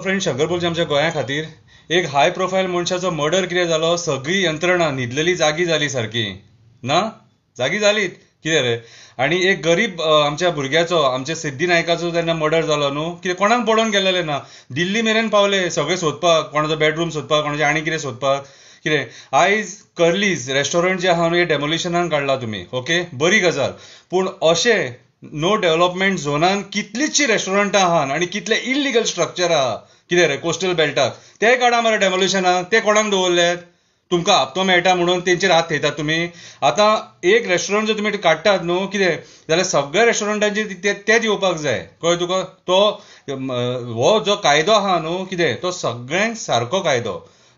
friend शंकरपुलच्या आमच्या गोंया खातीर एक हाय प्रोफायल मनशाचो मर्डर कितें जालो सगळी यंत्रणा न्हिदलेली जागी जाली सारकी ना जागी जालीत कितें रे आनी एक गरीब आमच्या भुरग्याचो आमच्या सिद्धी नायकाचो जेन्ना मर्डर जालो न्हू कितें कोणाक पडोवन गेलेले ना दिल्ली मेरेन पावले सगळे सोदपाक कोणाचो बेडरूम सोदपाक कोणाचे आनी कितें सोदपाक कितें आयज कर्लीज रेस्टॉरंट जे आहा न्हू हे डेमोलिशनान काडला तुमी ओके बरी गजाल पूण अशें नो डेव्हलपमेंट झोनान कितलीशी रेस्टॉरंटां आहात आनी कितले इल्लिगल स्ट्रक्चर आहा कितें रे कोस्टल बेल्टाक ते काडा मरे डेमोल्युशनाक ते कोणाक दवरल्यात तुमकां हप्तो मेळटा म्हणून तेंचेर हात थेयतात तुमी आतां एक रेस्टॉरंट जर तुमी काडटात न्हू कितें जाल्यार सगळ्या रेस्टॉरंटांचेर ते ते दिवपाक जाय कळ्ळें तुका तो हो जो कायदो आहा न्हू कितें तो सगळ्यांक सारको कायदो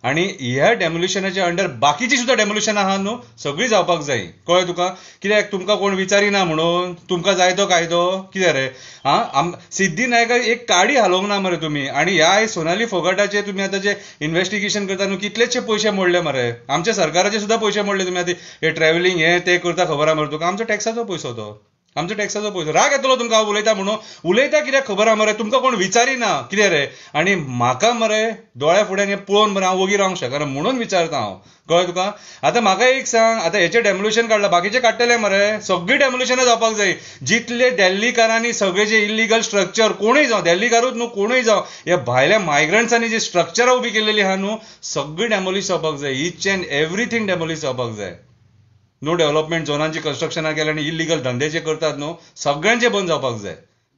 आणि ह्या डेमोल्युशनाच्या अंडर बाकीची सुद्धा डेमोल्युशन आहात न्हू सगळी जावपाक जाय कळ्ळें तुका कित्याक तुमकां कोण ना म्हणून तुमकां जाय तो कायदो कितें रे आं सिद्धी नायकाक एक काडी हालोवंक ना मरे तुमी आनी ह्या सोनाली फोगाटाचे तुमी आतां जे इन्व्हेस्टिगेशन करता न्हू कितलेशे पयशे मोडले मरे आमच्या सरकाराचे सुद्धा पयशे मोडले तुमी आतां हे ट्रॅव्हलिंग हे ते करता खबर आहा मरे तुका आमचो टॅक्साचो पयसो तो आमचो टॅक्साचो पयसो राग येतलो तुमकां हांव उलयता म्हणून उलयता कित्याक खबर आहा मरे तुमकां कोण विचारिना कितें रे आनी म्हाका मरे दोळ्या फुड्यान हें पळोवन मरे हांव वगी रावंक शकना म्हणून विचारता हांव कळ्ळें तुका आतां म्हाका एक सांग आतां हेचें डेमोल्युशन काडलां बाकीचें काडटलें मरे सगळीं डेमोल्युशनां जावपाक जाय जितले दिल्लीकारांनी सगळे जे इलिगल स्ट्रक्चर कोणूय जावं देल्लीकारूच न्हू कोणूय जावं ह्या भायल्या मायग्रंट्सांनी जी स्ट्रक्चरां उबी केलेली आहा न्हू सगळीं डेमोलीश जावपाक जाय इच अँड एवरीथींग डेमोलीश जावपाक जाय नो डेव्हलपमेंट झोनांची कन्स्ट्रक्शनां केल्या आनी इलिगल धंदे करतात न्हू सगळ्यांचे बंद जावपाक जाय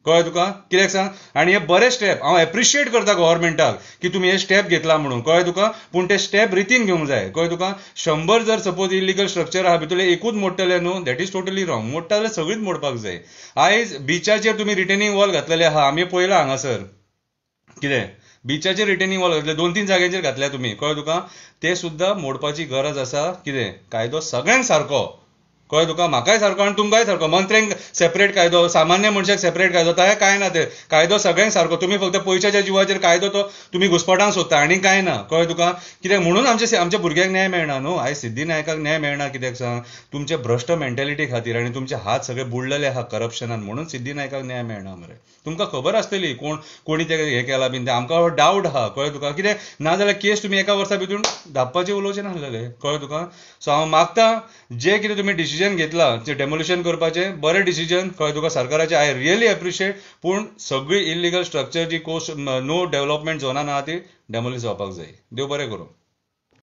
कळ्ळें तुका कित्याक सांग आनी हे बरे स्टेप हांव एप्रिशिएट करता गोवोरमेंटाक की तुमी हे स्टेप घेतला म्हणून कळ्ळें तुका पूण ते स्टेप रितीन घेवंक जाय कळ्ळें तुका शंबर जर सपोज इलिगल स्ट्रक्चर आहा भितरले एकूच मोडटले न्हू दॅट इज टोटली रॉंग मोडटा जाल्यार सगळींच मोडपाक जाय आयज बिचाचेर तुमी रिटेनिंग वॉल घातलेले आहा आमी पळयला हांगासर कितें बिचाचेर रिटेनिंग वॉल घातले दोन तीन जाग्यांचेर घातल्या तुम्ही, कळ्ळें तुका ते सुद्दां मोडपाची गरज आसा कितें कायदो सगळ्यांक सारको कळ्ळें तुका म्हाकाय सारको आनी तुमकांय सारको मंत्र्यांक सेपरेट कायदो सामान्य मनशाक सेपरेट कायदो ताहे कांय ना ते कायदो सगळ्यांक सारको तुमी फक्त पयशाच्या जिवाचेर कायदो तो तुमी घुसपटांक सोदता आनी कांय ना कळ्ळें तुका कित्याक म्हणून आमचे आमच्या भुरग्यांक न्याय मेळना न्हू आयज सिद्धी नायकाक न्याय मेळना कित्याक सांग तुमचे भ्रश्ट मेंटेलिटी खातीर आनी तुमचे हात सगळे बुडलेले आहा करप्शनान म्हणून सिद्धी नायकाक न्याय मेळना मरे तुमकां खबर आसतली कोण कोणी ते हे केला बीन ते आमकां हो डावट आहा कळ्ळें तुका कित्याक नाजाल्यार केस तुमी एका वर्सा भितून धापपाचें उलोवचें नासलेले कळ्ळें तुका सो हांव मागता जे कितें तुमी डिसिजन डिसिजन घेतला जे डेमोलिशन करपाचे बरे डिसिजन कळ्ळें तुका सरकाराचे आय रियली एप्रिशिएट पूण सगळी इल्लीगल स्ट्रक्चर जी कोस्ट नो डेव्हलपमेंट झोनान आहा ती डेमोलीश जावपाक जाय देव बरें करूं